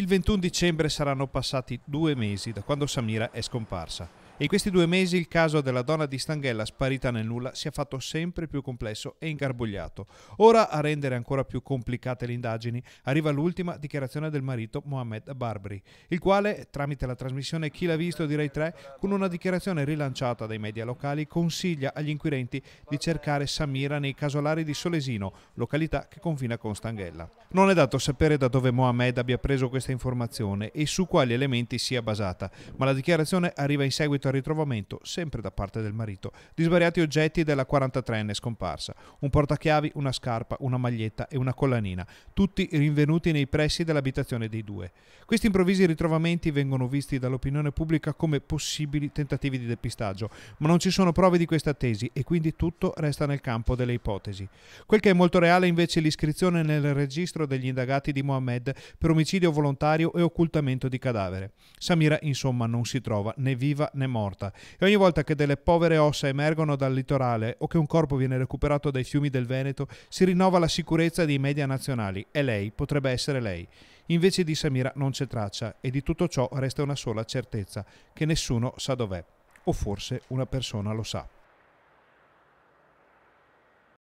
Il 21 dicembre saranno passati due mesi da quando Samira è scomparsa. In questi due mesi il caso della donna di Stanghella sparita nel nulla si è fatto sempre più complesso e ingarbugliato. Ora, a rendere ancora più complicate le indagini, arriva l'ultima dichiarazione del marito Mohamed Barbri, il quale, tramite la trasmissione Chi l'ha visto di Rai 3, con una dichiarazione rilanciata dai media locali, consiglia agli inquirenti di cercare Samira nei casolari di Solesino, località che confina con Stanghella. Non è dato sapere da dove Mohamed abbia preso questa informazione e su quali elementi sia basata, ma la dichiarazione arriva in seguito al ritrovamento, sempre da parte del marito, di svariati oggetti della 43enne scomparsa, un portachiavi, una scarpa, una maglietta e una collanina, tutti rinvenuti nei pressi dell'abitazione dei due. Questi improvvisi ritrovamenti vengono visti dall'opinione pubblica come possibili tentativi di depistaggio, ma non ci sono prove di questa tesi e quindi tutto resta nel campo delle ipotesi. Quel che è molto reale invece è l'iscrizione nel registro degli indagati di Mohamed per omicidio volontario e occultamento di cadavere. Samira insomma non si trova né viva né morta morta e ogni volta che delle povere ossa emergono dal litorale o che un corpo viene recuperato dai fiumi del Veneto si rinnova la sicurezza dei media nazionali e lei potrebbe essere lei. Invece di Samira non c'è traccia e di tutto ciò resta una sola certezza, che nessuno sa dov'è, o forse una persona lo sa.